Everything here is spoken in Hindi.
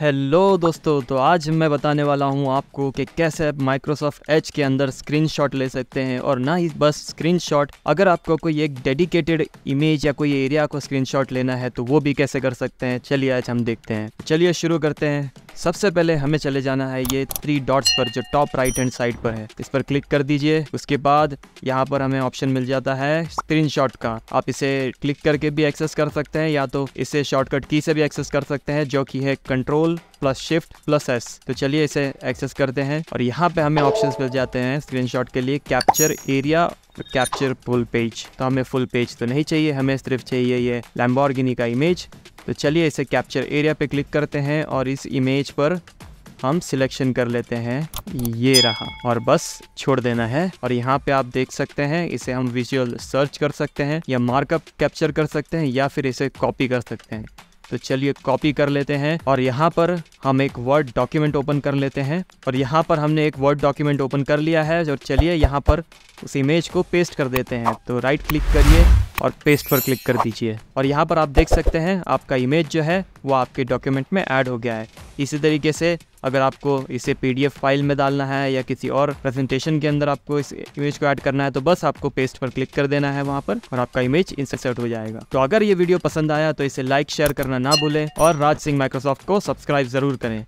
हेलो दोस्तों तो आज मैं बताने वाला हूं आपको कि कैसे आप माइक्रोसॉफ्ट एच के अंदर स्क्रीनशॉट ले सकते हैं और ना ही बस स्क्रीनशॉट अगर आपको कोई एक डेडिकेटेड इमेज या कोई एरिया को स्क्रीनशॉट लेना है तो वो भी कैसे कर सकते हैं चलिए आज हम देखते हैं चलिए शुरू करते हैं सबसे पहले हमें चले जाना है ये थ्री डॉट्स पर जो टॉप राइट हैंड साइड पर है इस पर क्लिक कर दीजिए उसके बाद यहाँ पर हमें ऑप्शन मिल जाता है स्क्रीन का आप इसे क्लिक करके भी एक्सेस कर सकते हैं या तो इसे शॉर्टकट की से भी एक्सेस कर सकते हैं जो की है control plus shift plus S तो चलिए इसे एक्सेस करते हैं और यहाँ पे हमें ऑप्शंस मिल जाते हैं स्क्रीनशॉट के लिए कैप्चर एरिया और कैप्चर फुल पेज तो हमें फुल पेज तो नहीं चाहिए हमें सिर्फ चाहिए ये लैम्बॉर्गिनी का इमेज तो चलिए इसे कैप्चर एरिया पे क्लिक करते हैं और इस इमेज पर हम सिलेक्शन कर लेते हैं ये रहा और बस छोड़ देना है और यहाँ पे आप देख सकते हैं इसे हम विजुअल सर्च कर सकते हैं या मार्कअप कैप्चर कर सकते हैं या फिर इसे कॉपी कर सकते हैं तो चलिए कॉपी कर लेते हैं और यहाँ पर हम एक वर्ड डॉक्यूमेंट ओपन कर लेते हैं और यहाँ पर हमने एक वर्ड डॉक्यूमेंट ओपन कर लिया है और चलिए यहाँ पर उस इमेज को पेस्ट कर देते हैं तो राइट क्लिक करिए और पेस्ट पर क्लिक कर दीजिए और यहाँ पर आप देख सकते हैं आपका इमेज जो है वो आपके डॉक्यूमेंट में ऐड हो गया है इसी तरीके से अगर आपको इसे पीडीएफ फाइल में डालना है या किसी और प्रेजेंटेशन के अंदर आपको इस इमेज को ऐड करना है तो बस आपको पेस्ट पर क्लिक कर देना है वहाँ पर और आपका इमेज इंसर्ट हो जाएगा तो अगर ये वीडियो पसंद आया तो इसे लाइक शेयर करना ना भूलें और राज सिंह माइक्रोसॉफ्ट को सब्सक्राइब जरूर करें